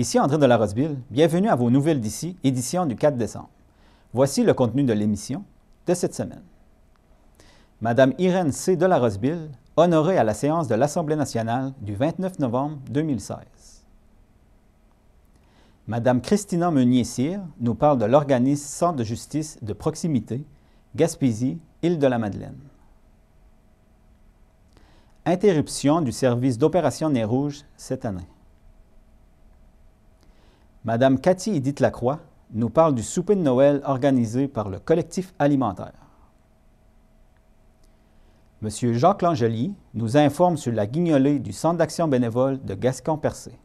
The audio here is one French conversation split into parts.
Ici André de la Roseville, bienvenue à vos Nouvelles d'ici, édition du 4 décembre. Voici le contenu de l'émission de cette semaine. Madame Irène C. de la Roseville, honorée à la séance de l'Assemblée nationale du 29 novembre 2016. Madame Christina Meunier-Cyr nous parle de l'organisme Centre de justice de proximité, Gaspésie, Île-de-la-Madeleine. Interruption du service d'opération Nez Rouge cette année. Madame Cathy Edith Lacroix nous parle du souper de Noël organisé par le collectif alimentaire. Monsieur Jacques Langelier nous informe sur la guignolée du Centre d'action bénévole de Gascon-Percé.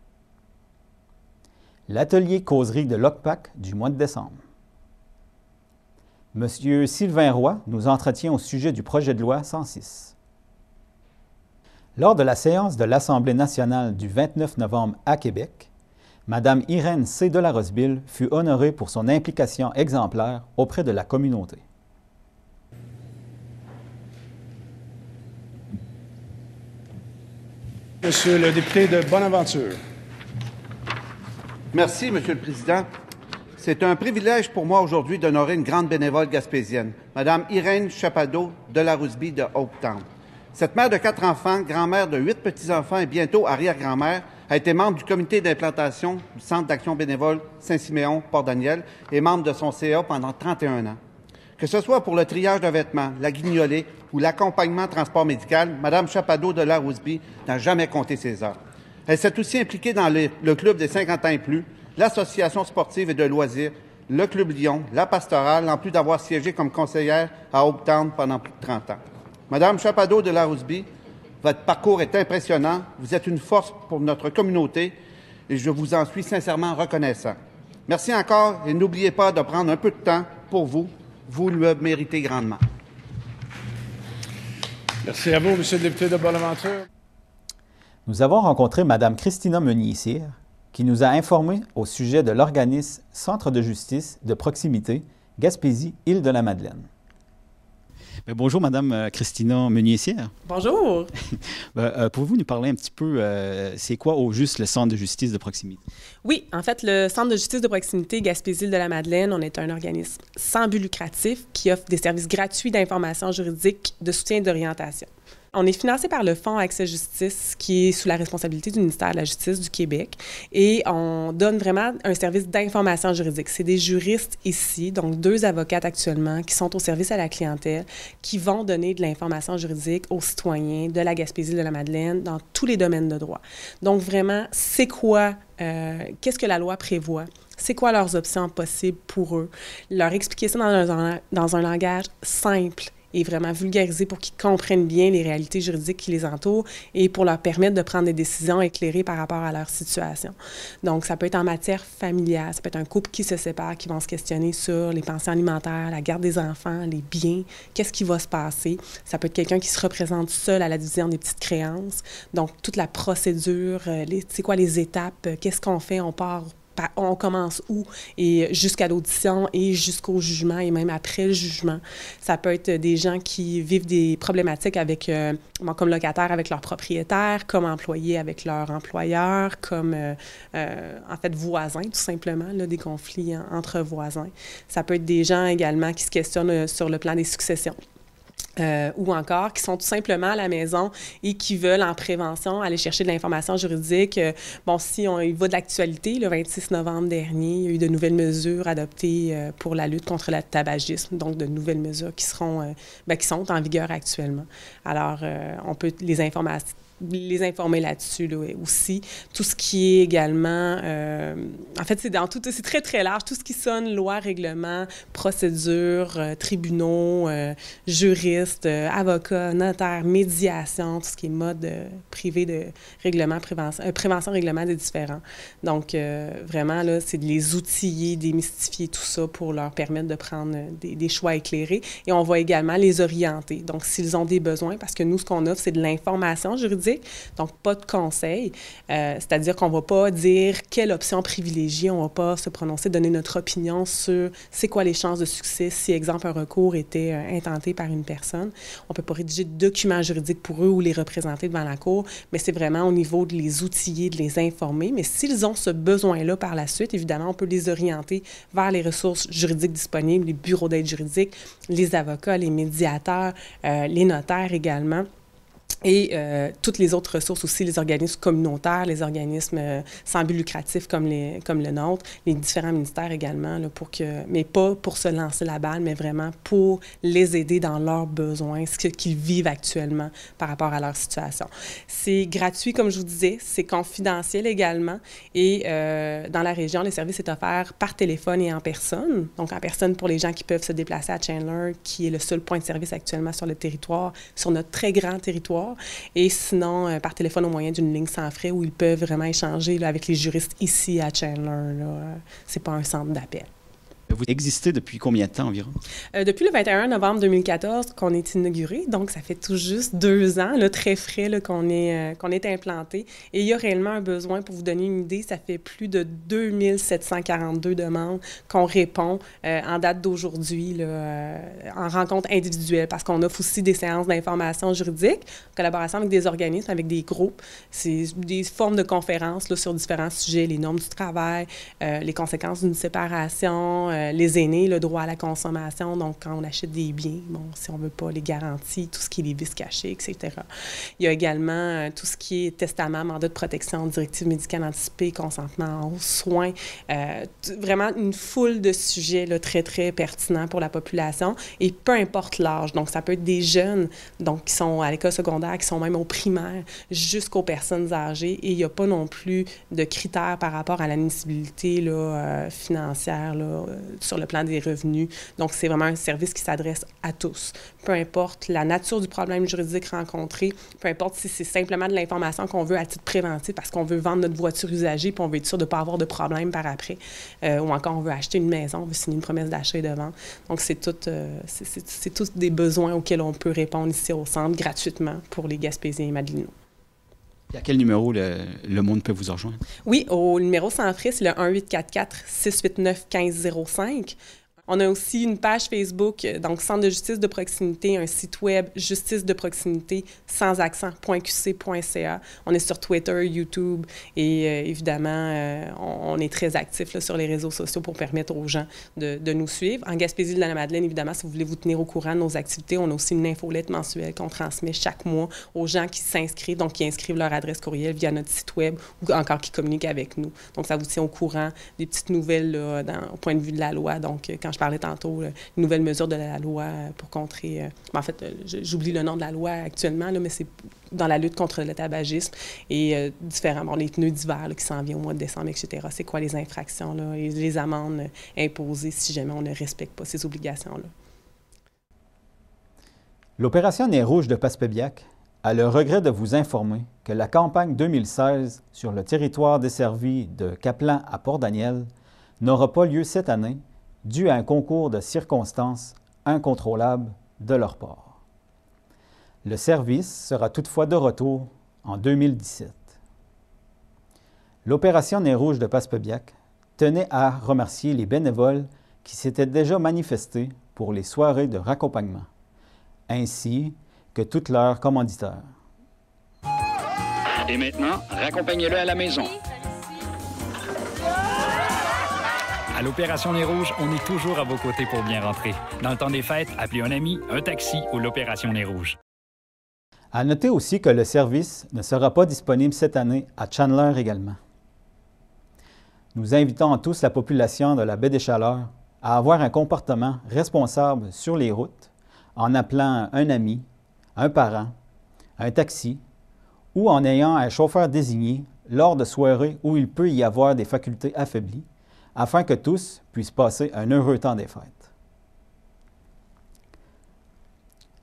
L'atelier causerie de l'OCPAC du mois de décembre. Monsieur Sylvain Roy nous entretient au sujet du projet de loi 106. Lors de la séance de l'Assemblée nationale du 29 novembre à Québec, Madame Irène C. de fut honorée pour son implication exemplaire auprès de la communauté. Monsieur le député de Bonaventure. Merci, Monsieur le Président. C'est un privilège pour moi aujourd'hui d'honorer une grande bénévole gaspésienne, Madame Irène chapado de la de Haute-Town. Cette mère de quatre enfants, grand-mère de huit petits-enfants et bientôt arrière-grand-mère a été membre du comité d'implantation du Centre d'action bénévole Saint-Siméon-Port-Daniel et membre de son CA pendant 31 ans. Que ce soit pour le triage de vêtements, la guignolée ou l'accompagnement transport médical, Mme Chapadeau de la n'a jamais compté ses heures. Elle s'est aussi impliquée dans le, club des 50 ans et plus, l'association sportive et de loisirs, le Club Lyon, la pastorale, en plus d'avoir siégé comme conseillère à Town pendant plus de 30 ans. Mme Chapadeau de la votre parcours est impressionnant. Vous êtes une force pour notre communauté et je vous en suis sincèrement reconnaissant. Merci encore et n'oubliez pas de prendre un peu de temps pour vous. Vous le méritez grandement. Merci à vous, M. le député de Bonaventure. Nous avons rencontré Mme Christina meunier qui nous a informé au sujet de l'organisme Centre de justice de proximité Gaspésie-Île-de-la-Madeleine. Ben, bonjour, Madame euh, Christina Meunier-Sierre. Bonjour. Ben, euh, pouvez-vous nous parler un petit peu, euh, c'est quoi au juste le Centre de justice de proximité? Oui, en fait, le Centre de justice de proximité Gaspésie-de-la-Madeleine, on est un organisme sans but lucratif qui offre des services gratuits d'information juridique, de soutien et d'orientation on est financé par le Fonds Accès Justice, qui est sous la responsabilité du ministère de la Justice du Québec. Et on donne vraiment un service d'information juridique. C'est des juristes ici, donc deux avocates actuellement, qui sont au service à la clientèle, qui vont donner de l'information juridique aux citoyens de la Gaspésie, de la Madeleine, dans tous les domaines de droit. Donc vraiment, c'est quoi, euh, qu'est-ce que la loi prévoit? c'est quoi leurs options possibles pour eux, leur expliquer ça dans dans un langage simple, et vraiment vulgariser pour qu'ils comprennent bien les réalités juridiques qui les entourent et pour leur permettre de prendre des décisions éclairées par rapport à leur situation. Donc, ça peut être en matière familiale, ça peut être un couple qui se sépare, qui vont se questionner sur les pensions alimentaires, la garde des enfants, les biens, qu'est-ce qui va se passer. Ça peut être quelqu'un qui se représente seul à la division des petites créances. Donc, toute la procédure, euh, c'est quoi les étapes, euh, qu'est-ce qu'on fait, on part on commence où et jusqu'à l'audition et jusqu'au jugement et même après le jugement. Ça peut être des gens qui vivent des problématiques avec, euh, comme locataire avec leur propriétaire, comme employé avec leur employeur, comme euh, euh, en fait voisin tout simplement, des conflits entre voisins. Ça peut être des gens également qui se questionnent sur le plan des successions. Euh, ou encore qui sont tout simplement à la maison et qui veulent en prévention aller chercher de l'information juridique. Euh, bon, si on y va de l'actualité, le 26 novembre dernier, il y a eu de nouvelles mesures adoptées euh, pour la lutte contre le tabagisme, donc de nouvelles mesures qui seront, ben, qui sont en vigueur actuellement. Alors, on peut les informations les informer là-dessus là, aussi. Tout ce qui est également, euh, en fait, c'est dans tout, c'est très très large. Tout ce qui sonne loi, règlement, procédure, euh, tribunaux, euh, juristes, avocats, notaires, médiation, tout ce qui est mode privé de règlement, prévention, prévention, règlement des différents. Donc vraiment là, c'est de les outiller, démystifier tout ça pour leur permettre de prendre des, des choix éclairés. Et on va également les orienter. Donc s'ils ont des besoins, parce que nous ce qu'on offre c'est de l'information juridique donc pas de conseil, euh, c'est-à-dire qu'on ne va pas dire quelle option privilégier, on ne va pas se prononcer, donner notre opinion sur c'est quoi les chances de succès si, exemple, un recours était euh, intenté par une personne. On ne peut pas rédiger de documents juridiques pour eux ou les représenter devant la Cour, mais c'est vraiment au niveau de les outiller, de les informer. Mais s'ils ont ce besoin-là par la suite, évidemment, on peut les orienter vers les ressources juridiques disponibles, les bureaux d'aide juridique, les avocats, les médiateurs, euh, les notaires également. Et euh, toutes les autres ressources aussi, les organismes communautaires, les organismes euh, sans but lucratif comme, les, comme le nôtre, les différents ministères également, pour que, mais pas pour se lancer la balle, mais vraiment pour les aider dans leurs besoins, ce qu'ils vivent actuellement par rapport à leur situation. C'est gratuit, comme je vous disais, c'est confidentiel également. Et euh, dans la région, le service est offert par téléphone et en personne. Donc en personne pour les gens qui peuvent se déplacer à Chandler, qui est le seul point de service actuellement sur le territoire, sur notre très grand territoire et sinon, euh, par téléphone au moyen d'une ligne sans frais où ils peuvent vraiment échanger avec les juristes ici à Chandler. Ce n'est pas un centre d'appel. Vous existez depuis combien de temps environ? Euh, depuis le 21 novembre 2014 qu'on est inauguré, donc ça fait tout juste deux ans, là, très frais, qu'on est, euh, qu'on est implanté. Et il y a réellement un besoin, pour vous donner une idée, ça fait plus de 2742 demandes qu'on répond euh, en date d'aujourd'hui en rencontre individuelle, parce qu'on offre aussi des séances d'information juridique en collaboration avec des organismes, avec des groupes. C'est des formes de conférences sur différents sujets, les normes du travail, les conséquences d'une séparation euh, les aînés, le droit à la consommation. Donc, quand on achète des biens, bon, si on ne veut pas les garanties, tout ce qui est les vices cachés, etc. Il y a également euh, tout ce qui est testament, mandat de protection, directive médicale anticipée, consentement aux soins. Euh, vraiment une foule de sujets là, très, très pertinents pour la population et peu importe l'âge. Donc, ça peut être des jeunes donc, qui sont à l'école secondaire, qui sont même au primaire, jusqu'aux personnes âgées. Et il n'y a pas non plus de critères par rapport à l'admissibilité financière là, sur le plan des revenus. Donc, c'est vraiment un service qui s'adresse à tous, peu importe la nature du problème juridique rencontré, peu importe si c'est simplement de l'information qu'on veut à titre préventif parce qu'on veut vendre notre voiture usagée puis on veut être sûr de ne pas avoir de problème par après, euh, ou encore on veut acheter une maison, on veut signer une promesse d'achat et de vente. Donc, c'est tout, euh, c'est tous des besoins auxquels on peut répondre ici au centre gratuitement pour les Gaspésiens et Madelinots à quel numéro le, monde peut vous rejoindre? Oui, au numéro c'est le 1844-689-1505. On a aussi une page Facebook, euh, donc Centre de justice de proximité, un site web justice de proximité sans accent.qc.ca. On est sur Twitter, YouTube et euh, évidemment, euh, on, est très actifs sur les réseaux sociaux pour permettre aux gens de, nous suivre. En Gaspésie de la Madeleine, évidemment, si vous voulez vous tenir au courant de nos activités, on a aussi une infolette mensuelle qu'on transmet chaque mois aux gens qui s'inscrivent, donc qui inscrivent leur adresse courriel via notre site web ou encore qui communiquent avec nous. Donc, ça vous tient au courant des petites nouvelles au point de vue de la loi. Donc, quand je parlais tantôt, là, une nouvelle mesure de la loi pour contrer. Euh, ben, en fait, euh, j'oublie le nom de la loi actuellement, mais c'est dans la lutte contre le tabagisme et euh, différemment les pneus d'hiver qui s'en viennent au mois de décembre, etc. C'est quoi les infractions, et les amendes imposées si jamais on ne respecte pas ces obligations-là? L'opération Nez Rouge de Passepébiac a le regret de vous informer que la campagne 2016 sur le territoire desservi de Caplan à Port-Daniel n'aura pas lieu cette année dû à un concours de circonstances incontrôlables de leur part. Le service sera toutefois de retour en 2017. L'opération Nez Rouge de Passepebiac tenait à remercier les bénévoles qui s'étaient déjà manifestés pour les soirées de raccompagnement, ainsi que toutes leurs commanditaires. Et maintenant, raccompagnez-le à la maison. l'Opération Les Rouges, on est toujours à vos côtés pour bien rentrer. Dans le temps des fêtes, appelez un ami, un taxi ou l'Opération Les Rouges. À noter aussi que le service ne sera pas disponible cette année à Chandler également. Nous invitons tous la population de la baie des Chaleurs à avoir un comportement responsable sur les routes en appelant un ami, un parent, un taxi ou en ayant un chauffeur désigné lors de soirées où il peut y avoir des facultés affaiblies afin que tous puissent passer un heureux temps des fêtes.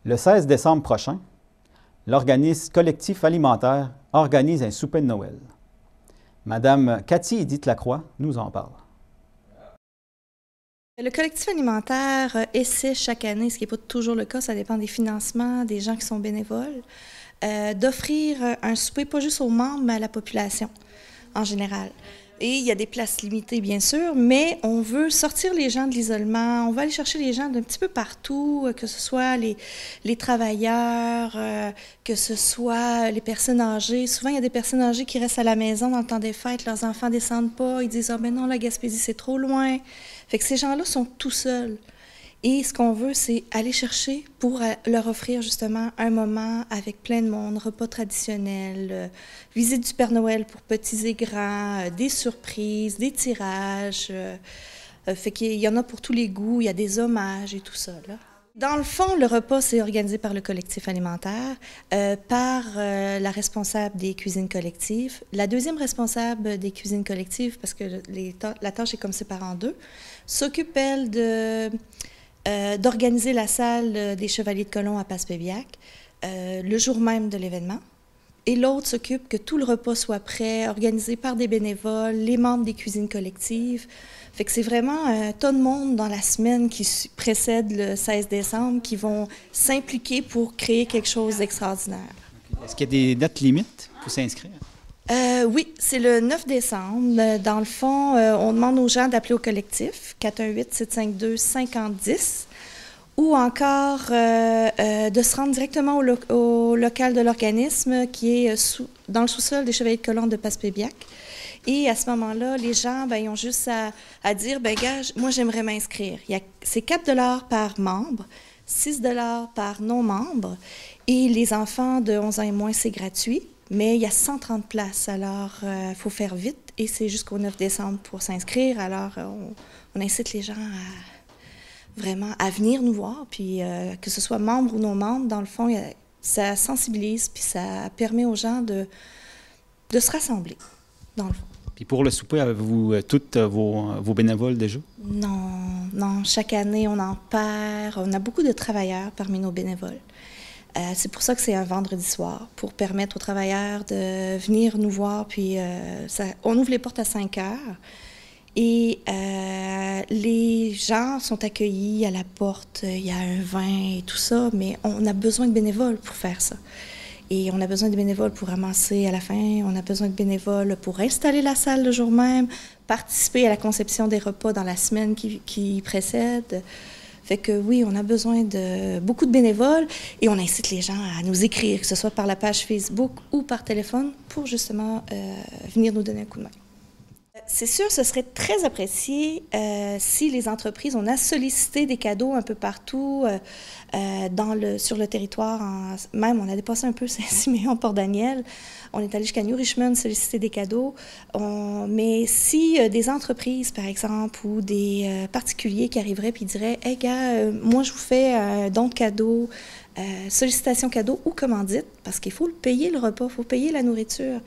Le 16 décembre prochain, l'organisme collectif alimentaire organise un souper de Noël. Madame Cathy Edith Lacroix nous en parle. Le collectif alimentaire essaie chaque année, ce qui n'est pas toujours le cas, ça dépend des financements, des gens qui sont bénévoles, euh, d'offrir un souper pas juste aux membres, mais à la population en général. Et il y a des places limitées, bien sûr, mais on veut sortir les gens de l'isolement. On va aller chercher les gens d'un petit peu partout, euh, que ce soit les, travailleurs, euh, que ce soit les personnes âgées. Souvent, il y a des personnes âgées qui restent à la maison dans le temps des fêtes. Leurs enfants descendent pas. Ils disent Ah, oh, ben non, la Gaspésie, c'est trop loin. Fait que ces gens-là sont tout seuls. Et ce qu'on veut, c'est aller chercher pour euh, leur offrir justement un moment avec plein de monde, repas traditionnels, euh, visite du Père Noël pour petits et grands, euh, des surprises, des tirages. fait qu'il y en a pour tous les goûts, il y a des hommages et tout ça. Là. Dans le fond, le repas, c'est organisé par le collectif alimentaire, par la responsable des cuisines collectives. La deuxième responsable des cuisines collectives, parce que les la tâche est comme séparée en deux, s'occupe, elle, de euh, d'organiser la salle euh, des Chevaliers de Colomb à Passepébiac euh, le jour même de l'événement. Et l'autre s'occupe que tout le repas soit prêt, organisé par des bénévoles, les membres des cuisines collectives. Fait que c'est vraiment un tas de monde dans la semaine qui précède le 16 décembre qui vont s'impliquer pour créer quelque chose d'extraordinaire. Est-ce qu'il y a des dates limites pour s'inscrire? Euh, oui, c'est le 9 décembre. Dans le fond, euh, on demande aux gens d'appeler au collectif 418-752-5010 ou encore euh, de se rendre directement au, local de l'organisme qui est dans le sous-sol des Chevaliers de Colombe de Passepébiac. Et à ce moment-là, les gens, ben, ont juste à, dire, ben, gars, moi, j'aimerais m'inscrire. C'est 4 par membre, 6 par non-membre. Et les enfants de 11 ans et moins, c'est gratuit. Mais il y a 130 places, alors il euh, faut faire vite et c'est jusqu'au 9 décembre pour s'inscrire. Alors euh, on, incite les gens à vraiment à venir nous voir, puis euh, que ce soit membre ou non membre, dans le fond, ça sensibilise, puis ça permet aux gens de, de se rassembler, dans le fond. Puis pour le souper, avez-vous tous toutes vos, vos, bénévoles déjà? Non, non. Chaque année, on en perd. On a beaucoup de travailleurs parmi nos bénévoles. Euh, c'est pour ça que c'est un vendredi soir, pour permettre aux travailleurs de venir nous voir. Puis euh, on ouvre les portes à 5 heures et euh, les gens sont accueillis à la porte. Il y a un vin et tout ça, mais on a besoin de bénévoles pour faire ça. Et on a besoin de bénévoles pour ramasser à la fin, on a besoin de bénévoles pour installer la salle le jour même, participer à la conception des repas dans la semaine qui, qui précède. Fait que oui, on a besoin de beaucoup de bénévoles et on incite les gens à nous écrire, que ce soit par la page Facebook ou par téléphone, pour justement euh, venir nous donner un coup de main. Euh, c'est sûr, ce serait très apprécié euh, si les entreprises, on a sollicité des cadeaux un peu partout dans le, sur le territoire. même, on a dépassé un peu Saint-Siméon, Port-Daniel. On est allé jusqu'à New Richmond solliciter des cadeaux. Mais si euh, des entreprises, par exemple, ou des euh, particuliers qui arriveraient puis diraient Hey, gars, euh, moi, je vous fais un don de cadeau, sollicitation cadeau ou commandite, parce qu'il faut le payer le repas, il faut payer la nourriture.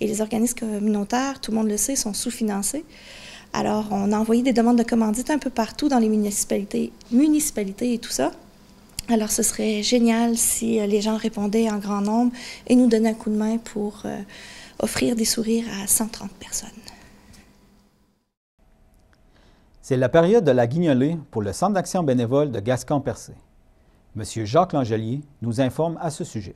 Et les organismes communautaires, tout le monde le sait, sont sous-financés. Alors, on a envoyé des demandes de commandite un peu partout dans les municipalités, municipalités et tout ça. Alors, ce serait génial si euh, les gens répondaient en grand nombre et nous donnaient un coup de main pour euh, offrir des sourires à 130 personnes. C'est la période de la guignolée pour le Centre d'action bénévole de Gascon-Percé. M. Jacques Langelier nous informe à ce sujet.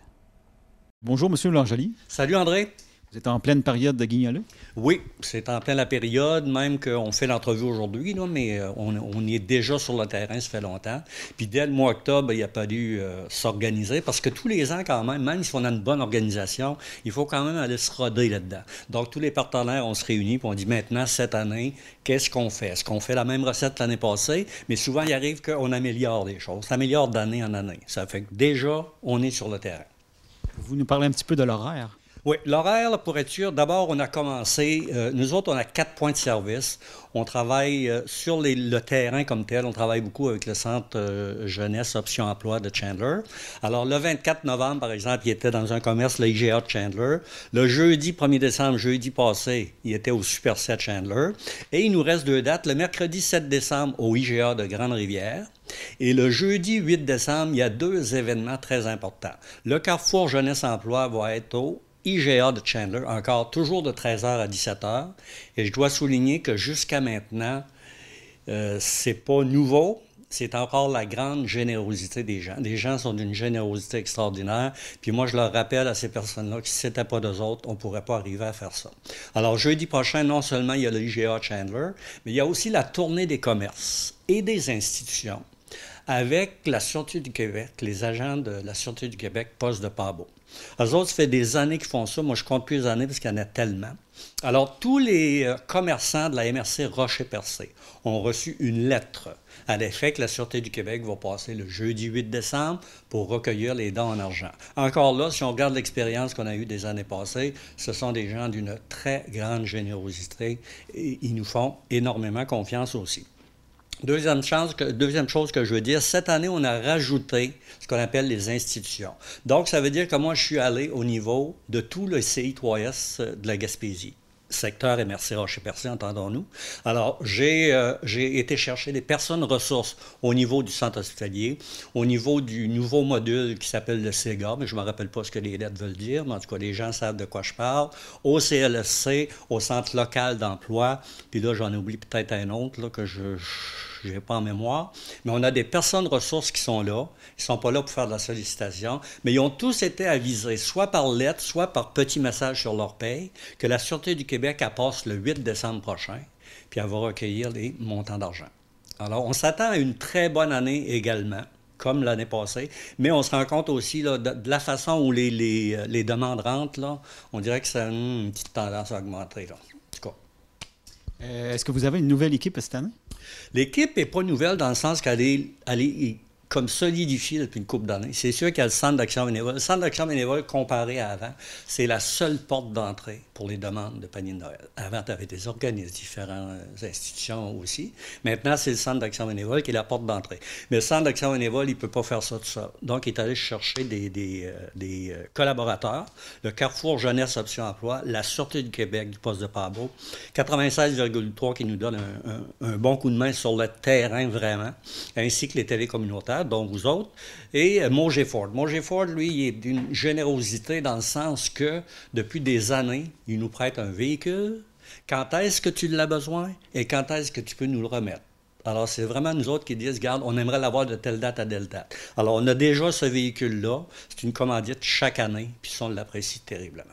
Bonjour, Monsieur Langelier. Salut, André. Vous êtes en pleine période de guignolé? Oui, c'est en pleine la période, même qu'on fait l'entrevue aujourd'hui, mais euh, on, est déjà sur le terrain, ça fait longtemps. Puis dès le mois octobre, il a pas dû euh, s'organiser, parce que tous les ans, quand même, même si on a une bonne organisation, il faut quand même aller se roder là-dedans. Donc, tous les partenaires, on se réunit, puis on dit maintenant, cette année, qu'est-ce qu'on fait? Est-ce qu'on fait la même recette l'année passée? Mais souvent, il arrive qu'on améliore les choses. Ça améliore d'année en année. Ça fait que déjà, on est sur le terrain. Vous nous parlez un petit peu de l'horaire. Oui, l'horaire, pour être sûr, d'abord, on a commencé, euh, nous autres, on a quatre points de service. On travaille euh, sur le terrain comme tel. On travaille beaucoup avec le centre euh, jeunesse option emploi de Chandler. Alors, le 24 novembre, par exemple, il était dans un commerce, le IGA de Chandler. Le jeudi 1er décembre, jeudi passé, il était au Super 7 Chandler. Et il nous reste deux dates. Le mercredi 7 décembre, au IGA de Grande-Rivière. Et le jeudi 8 décembre, il y a deux événements très importants. Le Carrefour Jeunesse Emploi va être au IGA de Chandler, encore toujours de 13h à 17h. Et je dois souligner que jusqu'à maintenant, euh, c'est pas nouveau, c'est encore la grande générosité des gens. Les gens sont d'une générosité extraordinaire. Puis moi, je leur rappelle à ces personnes-là que si ce n'était pas d'eux autres, on ne pourrait pas arriver à faire ça. Alors, jeudi prochain, non seulement il y a le IGA Chandler, mais il y a aussi la tournée des commerces et des institutions avec la Sûreté du Québec, les agents de la Sûreté du Québec, poste de Pabot. Eux autres, ça fait des années qu'ils font ça. Moi, je compte plus les années parce qu'il y en a tellement. Alors, tous les euh, commerçants de la MRC Rocher-Percé ont reçu une lettre à l'effet que la Sûreté du Québec va passer le jeudi 8 décembre pour recueillir les dents en argent. Encore là, si on regarde l'expérience qu'on a eue des années passées, ce sont des gens d'une très grande générosité et ils nous font énormément confiance aussi. Deuxième, chose que je veux dire, cette année, on a rajouté ce qu'on appelle les institutions. Donc, ça veut dire que moi, je suis allé au niveau de tout le CI3S euh, de la Gaspésie secteur MRC Rocher ah, Percé, entendons-nous. Alors, euh, j'ai été chercher des personnes ressources au niveau du centre hospitalier, au niveau du nouveau module qui s'appelle le SEGA, mais je ne me rappelle pas ce que les lettres veulent dire, mais en tout cas, les gens savent de quoi je parle, au CLSC, au centre local d'emploi, puis là, j'en oublie peut-être un autre là, que je je n'ai pas en mémoire, mais on a des personnes ressources qui sont là. Ils ne sont pas là pour faire de la sollicitation, mais ils ont tous été avisés, soit par lettre, soit par petit message sur leur paye, que la Sûreté du Québec elle passe le 8 décembre prochain, puis elle va recueillir les montants d'argent. Alors, on s'attend à une très bonne année également comme l'année passée. Mais on se rend compte aussi de, la façon où les, euh, les, demandes rentrent. Là, on dirait que c'est hmm, une petite tendance à augmenter. Euh, est-ce que vous avez une nouvelle équipe cette année? L'équipe n'est pas nouvelle dans le sens qu'elle est, elle comme solidifié depuis une coupe d'années. C'est sûr qu'il y a le centre d'action bénévole. Le centre d'action bénévole, comparé à avant, c'est la seule porte d'entrée pour les demandes de panier de Noël. Avant, tu avais des organismes, différentes euh, institutions aussi. Maintenant, c'est le centre d'action bénévole qui est la porte d'entrée. Mais le centre d'action bénévole, il ne peut pas faire ça tout seul. Donc, il est allé chercher des, euh, euh, collaborateurs. Le Carrefour Jeunesse Option Emploi, la Sûreté du Québec du poste de Pabot, 96,3 qui nous donne un, un bon coup de main sur le terrain, vraiment, ainsi que les télécommunautaires dont vous autres, et euh, Mogé Ford, lui, il est d'une générosité dans le sens que depuis des années, il nous prête un véhicule. Quand est-ce que tu l'as besoin et quand est-ce que tu peux nous le remettre? Alors, c'est vraiment nous autres qui disent, regarde, on aimerait l'avoir de telle date à telle date. Alors, on a déjà ce véhicule-là. C'est une commandite chaque année, puis on l'apprécie terriblement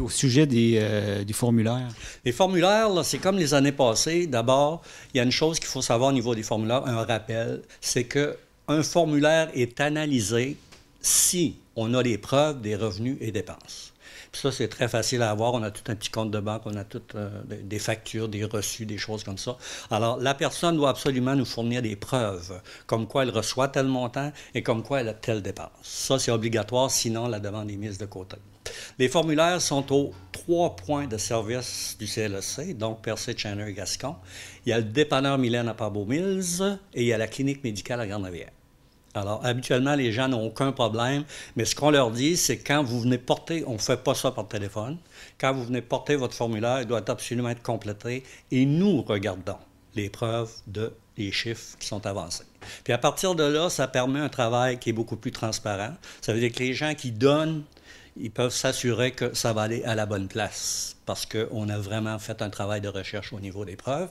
au sujet euh, des, formulaires. Les formulaires, c'est comme les années passées. D'abord, il y a une chose qu'il faut savoir au niveau des formulaires, un rappel, c'est que un formulaire est analysé si on a les preuves des revenus et dépenses ça, c'est très facile à avoir. On a tout un petit compte de banque, on a toutes euh, des factures, des reçus, des choses comme ça. Alors, la personne doit absolument nous fournir des preuves, comme quoi elle reçoit tel montant et comme quoi elle a telle dépense. Ça, c'est obligatoire, sinon la demande est mise de côté. Les formulaires sont aux trois points de service du CLSC, donc Percé, Channer et Gascon. Il y a le dépanneur Mylène à Pabot Mills et il y a la clinique médicale à Grande-Rivière. Alors, habituellement, les gens n'ont aucun problème, mais ce qu'on leur dit, c'est quand vous venez porter, on ne fait pas ça par téléphone, quand vous venez porter votre formulaire, il doit absolument être complété et nous regardons les preuves de les chiffres qui sont avancés. Puis à partir de là, ça permet un travail qui est beaucoup plus transparent. Ça veut dire que les gens qui donnent ils peuvent s'assurer que ça va aller à la bonne place parce qu'on a vraiment fait un travail de recherche au niveau des preuves.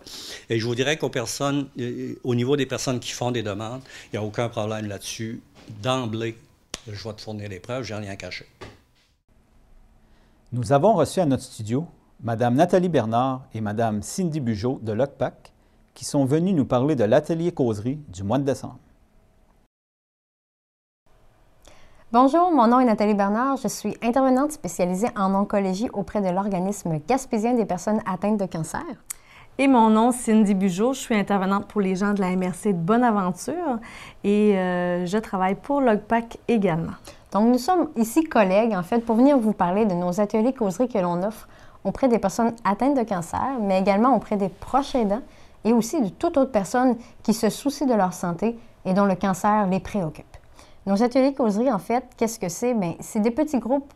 Et je vous dirais qu'aux personnes, euh, au niveau des personnes qui font des demandes, il n'y a aucun problème là-dessus. D'emblée, je vais te fournir les preuves, j'ai rien caché. Nous avons reçu à notre studio Mme Nathalie Bernard et Mme Cindy Bugeaud de l'OCPAC qui sont venues nous parler de l'atelier causerie du mois de décembre. Bonjour, mon nom est Nathalie Bernard. Je suis intervenante spécialisée en oncologie auprès de l'organisme gaspésien des personnes atteintes de cancer. Et mon nom, Cindy Bugeaud. Je suis intervenante pour les gens de la MRC de Bonaventure et euh, je travaille pour Logpac également. Donc, nous sommes ici collègues, en fait, pour venir vous parler de nos ateliers causeries que l'on offre auprès des personnes atteintes de cancer, mais également auprès des proches aidants et aussi de toute autre personne qui se soucie de leur santé et dont le cancer les préoccupe. Nos ateliers causeries, en fait, qu'est-ce que c'est? Ben, c'est des petits groupes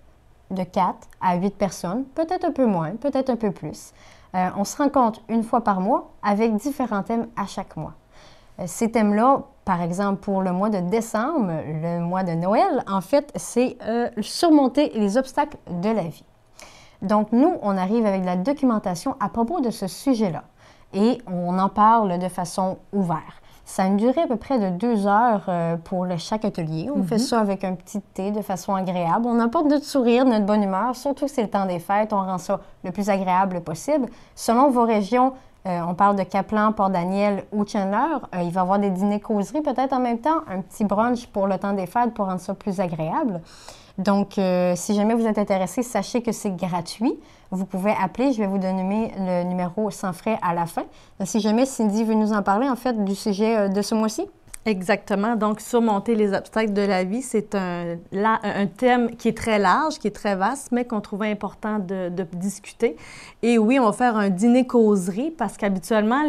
de 4 à 8 personnes, peut-être un peu moins, peut-être un peu plus. Euh, on se rencontre une fois par mois avec différents thèmes à chaque mois. Euh, ces thèmes-là, par exemple, pour le mois de décembre, le mois de Noël, en fait, c'est euh, surmonter les obstacles de la vie. Donc, nous, on arrive avec de la documentation à propos de ce sujet-là et on en parle de façon ouverte. Ça a une durée à peu près de deux heures euh, pour le, chaque atelier. On fait mhm. ça avec un petit thé de façon agréable. On apporte notre sourire, notre bonne humeur, surtout si c'est le temps des fêtes. On rend ça le plus agréable possible. Selon vos régions, euh, on parle de Caplan, Port-Daniel ou Chandler. Euh, il va y avoir des dîners causeries peut-être en même temps, un petit brunch pour le temps des fêtes pour rendre ça plus agréable. Donc, euh, si jamais vous êtes intéressé, sachez que c'est gratuit. Vous pouvez appeler. Je vais vous donner le numéro sans frais à la fin. Si jamais Cindy veut nous en parler, en fait, du sujet euh, de ce mois-ci. Exactement. Donc, surmonter les obstacles de la vie, c'est un, un thème qui est très large, qui est très vaste, mais qu'on trouvait important de, discuter. Et oui, on va faire un dîner causerie parce qu'habituellement,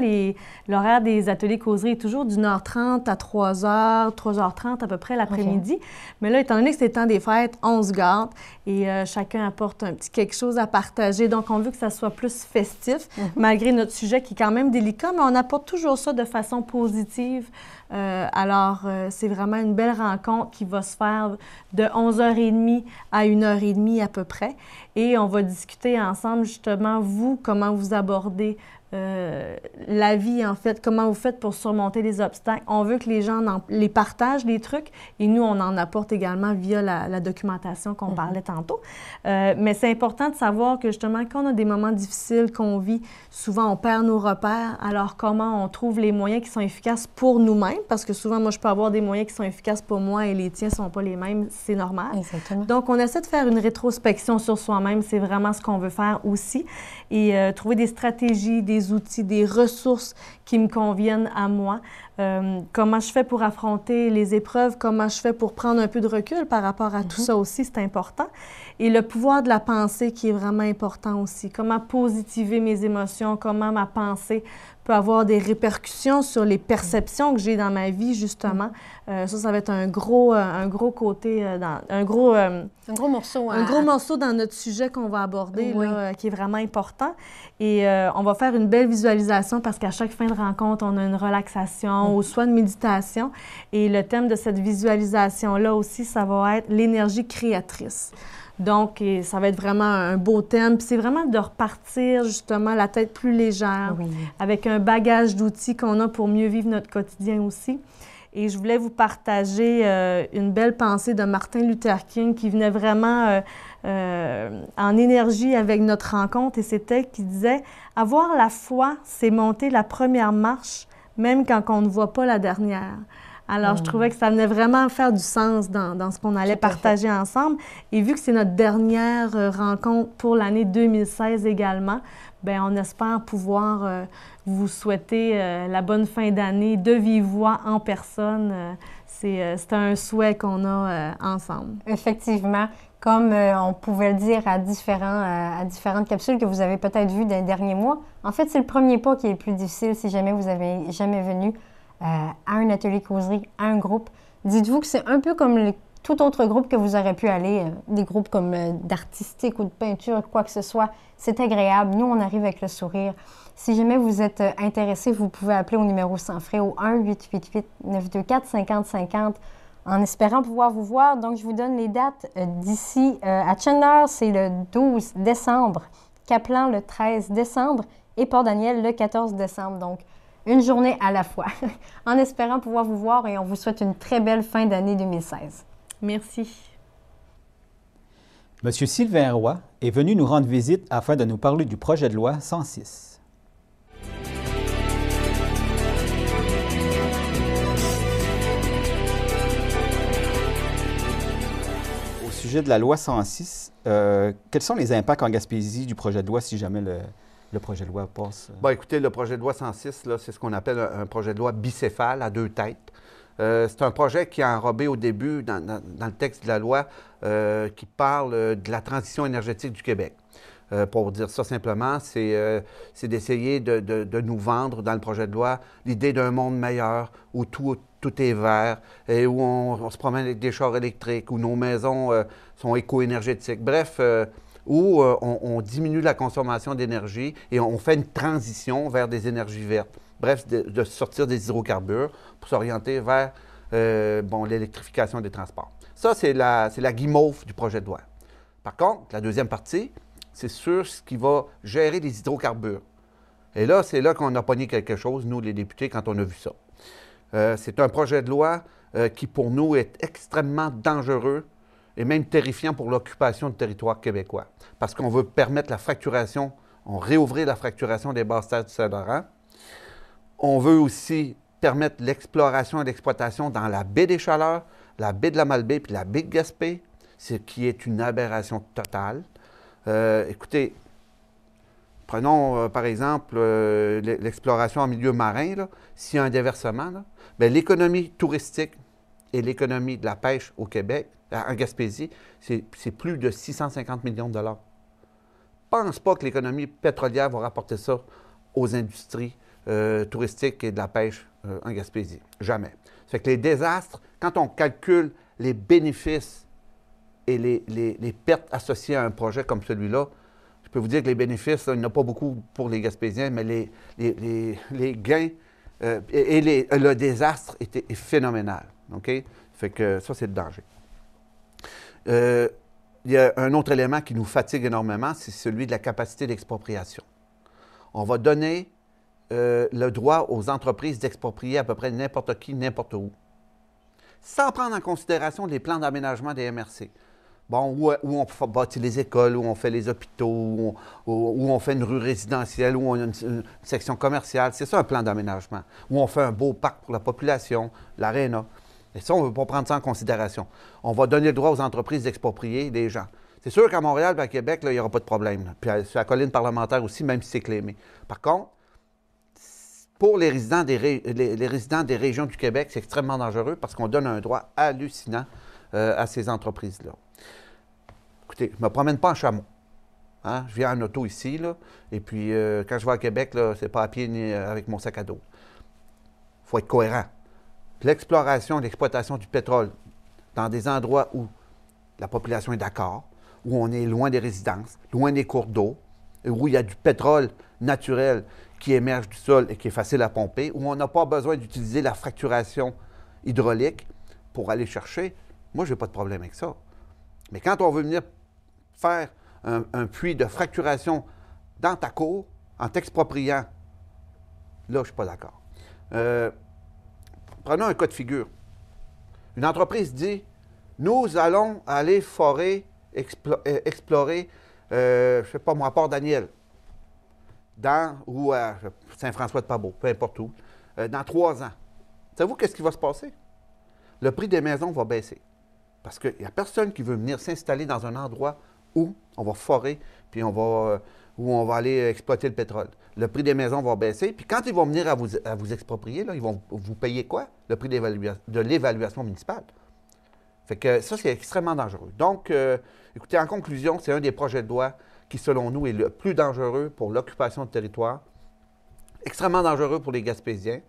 l'horaire des ateliers causerie est toujours d'une heure 30 à 3 h trois heures 30 à peu près l'après-midi. Mais là, étant donné que c'est le temps des fêtes, on se garde et euh, chacun apporte un petit quelque chose à partager. Donc, on veut que ça soit plus festif, mhm. malgré notre sujet qui est quand même délicat, mais on apporte toujours ça de façon positive. Euh, alors, euh, c'est vraiment une belle rencontre qui va se faire de 11h30 à 1h30 à peu près. Et on va discuter ensemble justement, vous, comment vous abordez euh, la vie, en fait, comment vous faites pour surmonter les obstacles. On veut que les gens les partagent, les trucs, et nous, on en apporte également via la, documentation qu'on mhm. parlait tantôt. Euh, mais c'est important de savoir que justement, quand on a des moments difficiles qu'on vit, souvent on perd nos repères. Alors, comment on trouve les moyens qui sont efficaces pour nous-mêmes? Parce que souvent, moi, je peux avoir des moyens qui sont efficaces pour moi et les tiens sont pas les mêmes. C'est normal. Donc, on essaie de faire une rétrospection sur soi-même. C'est vraiment ce qu'on veut faire aussi. Et euh, trouver des stratégies, des outils, des ressources qui me conviennent à moi. Euh, comment je fais pour affronter les épreuves, comment je fais pour prendre un peu de recul par rapport à tout mhm. ça aussi, c'est important. Et le pouvoir de la pensée qui est vraiment important aussi. Comment positiver mes émotions, comment ma pensée peut avoir des répercussions sur les perceptions que j'ai dans ma vie, justement. Mm. Euh, ça, ça va être un gros, euh, un gros côté, euh, dans, un gros... un gros morceau. Un gros morceau dans notre sujet qu'on va aborder, qui est vraiment important. Et on va faire une belle visualisation parce qu'à chaque fin de rencontre, on a une relaxation mm. ou soit une méditation. Et le thème de cette visualisation-là aussi, ça va être l'énergie créatrice. Donc, ça va être vraiment un beau thème. c'est vraiment de repartir justement la tête plus légère, avec un bagage d'outils qu'on a pour mieux vivre notre quotidien aussi. Et je voulais vous partager euh, une belle pensée de Martin Luther King qui venait vraiment euh, euh, en énergie avec notre rencontre. Et c'était qui disait Avoir la foi, c'est monter la première marche, même quand on ne voit pas la dernière. Alors, je ah. trouvais que ça venait vraiment faire du sens dans, dans ce qu'on allait partager ensemble. Et vu que c'est notre dernière euh, rencontre pour l'année 2016 également, bien, on espère pouvoir euh, vous souhaiter euh, la bonne fin d'année de vive voix en personne. c'est un souhait qu'on a ensemble. Effectivement. Comme on pouvait le dire à, différents, à différentes capsules que vous avez peut-être vues dans les derniers mois, en fait, c'est le premier pas qui est le plus difficile si jamais vous avez jamais venu euh, à un atelier causerie, à un groupe, dites-vous que c'est un peu comme tout autre groupe que vous aurez pu aller, euh, des groupes comme euh, d'artistique ou de peinture, quoi que ce soit. C'est agréable. Nous, on arrive avec le sourire. Si jamais vous êtes intéressé, vous pouvez appeler au numéro sans frais au 1-888-924-5050 en espérant pouvoir vous voir. Donc, je vous donne les dates d'ici à Chandler, c'est le 12 décembre, Kaplan le 13 décembre et Port-Daniel le 14 décembre. Donc, une journée à la fois, en espérant pouvoir vous voir et on vous souhaite une très belle fin d'année 2016. Merci. Monsieur Sylvain Roy est venu nous rendre visite afin de nous parler du projet de loi 106. Au sujet de la loi 106, euh, quels sont les impacts en Gaspésie du projet de loi si jamais le, le projet de loi passe? Euh? Bah écoutez, le projet de loi 106, c'est ce qu'on appelle un projet de loi bicéphale à deux têtes. Euh, c'est un projet qui est enrobé au début dans, le texte de la loi euh, qui parle de la transition énergétique du Québec. pour dire ça simplement, c'est d'essayer de, nous vendre dans le projet de loi l'idée d'un monde meilleur où tout, tout est vert et où on, on, se promène avec des chars électriques, où nos maisons sont éco-énergétiques. Bref, où euh, on, diminue la consommation d'énergie et on fait une transition vers des énergies vertes. Bref, de, sortir des hydrocarbures pour s'orienter vers euh, bon, l'électrification des transports. Ça, c'est la, la guimauve du projet de loi. Par contre, la deuxième partie, c'est sur ce qui va gérer les hydrocarbures. Et là, c'est là qu'on a pogné quelque chose, nous, les députés, quand on a vu ça. Euh, c'est un projet de loi qui, pour nous, est extrêmement dangereux et même terrifiant pour l'occupation du territoire québécois, parce qu'on veut permettre la fracturation, on réouvrir la fracturation des basses terres du Saint-Laurent. On veut aussi permettre l'exploration et l'exploitation dans la baie des Chaleurs, la baie de la Malbaie puis la baie de Gaspé, ce qui est une aberration totale. Euh, écoutez, prenons euh, par exemple euh, l'exploration en milieu marin. S'il y a un déversement, ben, l'économie touristique et l'économie de la pêche au Québec, en Gaspésie, c'est plus de 650 millions de dollars. Pense pas que l'économie pétrolière va rapporter ça aux industries euh, touristiques et de la pêche euh, en Gaspésie. Jamais. Ça fait que les désastres, quand on calcule les bénéfices et les, pertes associées à un projet comme celui-là, je peux vous dire que les bénéfices, il n'y en a pas beaucoup pour les Gaspésiens, mais les, gains euh, et, le désastre était, est phénoménal. OK? Fait que ça, c'est le danger. Euh, il y a un autre élément qui nous fatigue énormément, c'est celui de la capacité d'expropriation. On va donner euh, le droit aux entreprises d'exproprier à peu près n'importe qui, n'importe où, sans prendre en considération les plans d'aménagement des MRC. Bon, où, on bâtit les écoles, où on fait les hôpitaux, où on, fait une rue résidentielle, où on a une, une section commerciale. C'est ça un plan d'aménagement. Où on fait un beau parc pour la population, l'aréna. Et ça, on ne veut pas prendre ça en considération. On va donner le droit aux entreprises d'exproprier des gens. C'est sûr qu'à Montréal et à Québec, il n'y aura pas de problème. Puis sur la colline parlementaire aussi, même si c'est clémé. Par contre, pour les résidents des, régions du Québec, c'est extrêmement dangereux parce qu'on donne un droit hallucinant euh, à ces entreprises-là. Écoutez, je ne me promène pas en chameau. Hein. Je viens en auto ici, et puis euh, quand je vais à Québec, ce n'est pas à pied ni euh, avec mon sac à dos. Il faut être cohérent l'exploration, l'exploitation du pétrole dans des endroits où la population est d'accord, où on est loin des résidences, loin des cours d'eau, où il y a du pétrole naturel qui émerge du sol et qui est facile à pomper, où on n'a pas besoin d'utiliser la fracturation hydraulique pour aller chercher, moi, je n'ai pas de problème avec ça. Mais quand on veut venir faire un, puits de fracturation dans ta cour en t'expropriant, là, je ne suis pas d'accord. Euh, Prenons un cas de figure. Une entreprise dit, nous allons aller forer, euh, explorer, euh, je ne sais pas moi, Port-Daniel, dans, ou à Saint-François-de-Pabot, peu importe où, euh, dans trois ans. Savez-vous qu'est-ce qui va se passer? Le prix des maisons va baisser. Parce qu'il n'y a personne qui veut venir s'installer dans un endroit où on va forer, puis on va où on va aller exploiter le pétrole. Le prix des maisons va baisser. Puis quand ils vont venir à vous, à vous exproprier, là, ils vont vous payer quoi? Le prix de l'évaluation municipale. Fait que ça, c'est extrêmement dangereux. Donc, euh, écoutez, en conclusion, c'est un des projets de loi qui, selon nous, est le plus dangereux pour l'occupation de territoire, extrêmement dangereux pour les Gaspésiens,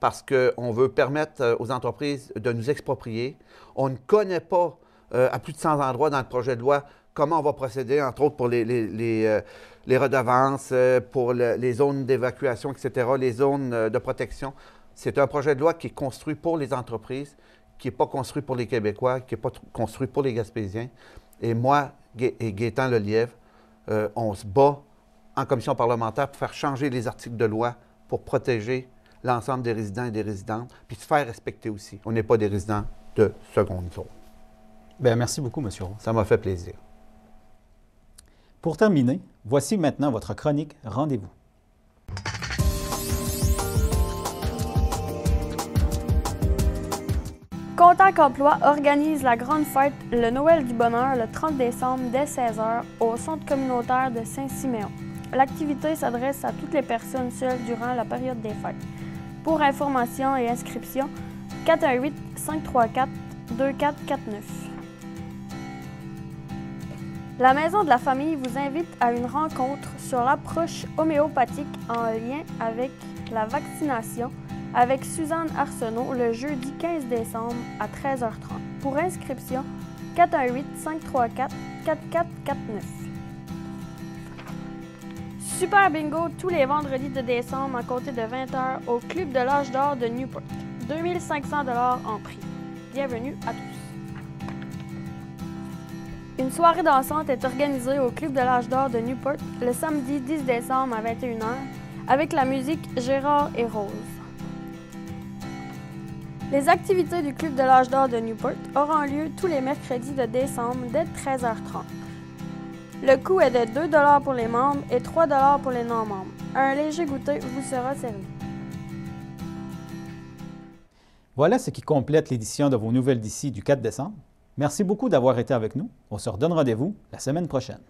parce qu'on veut permettre euh, aux entreprises de nous exproprier. On ne connaît pas, euh, à plus de 100 endroits dans le projet de loi, comment on va procéder, entre autres pour les, les, euh, redevances, euh, pour les zones d'évacuation, etc., les zones euh, de protection. C'est un projet de loi qui est construit pour les entreprises, qui n'est pas construit pour les Québécois, qui n'est pas construit pour les Gaspésiens. Et moi et Gaétan Lelièvre, on se bat en commission parlementaire pour faire changer les articles de loi pour protéger l'ensemble des résidents et des résidentes, puis se faire respecter aussi. On n'est pas des résidents de seconde zone. Bien, merci beaucoup, Monsieur. Ça m'a fait plaisir. Pour terminer, voici maintenant votre chronique Rendez-vous. Contact Emploi organise la grande fête Le Noël du Bonheur le 30 décembre dès 16h au centre communautaire de Saint-Siméon. L'activité s'adresse à toutes les personnes seules durant la période des fêtes. Pour information et inscription, 418 534 2449. La Maison de la Famille vous invite à une rencontre sur l'approche homéopathique en lien avec la vaccination avec Suzanne Arsenault le jeudi 15 décembre à 13h30. Pour inscription, 418-534-4449. Super Bingo tous les vendredis de décembre à compter de 20h au Club de l'âge d'or de Newport. 2500 en prix. Bienvenue à tous. Une soirée dansante est organisée au Club de l'Âge d'Or de Newport le samedi 10 décembre à 21h avec la musique Gérard et Rose. Les activités du Club de l'Âge d'Or de Newport auront lieu tous les mercredis de décembre dès 13h30. Le coût est de 2 pour les membres et 3 pour les non-membres. Un léger goûter vous sera servi. Voilà ce qui complète l'édition de vos nouvelles d'ici du 4 décembre. Merci beaucoup d'avoir été avec nous. On se redonne rendez-vous la semaine prochaine.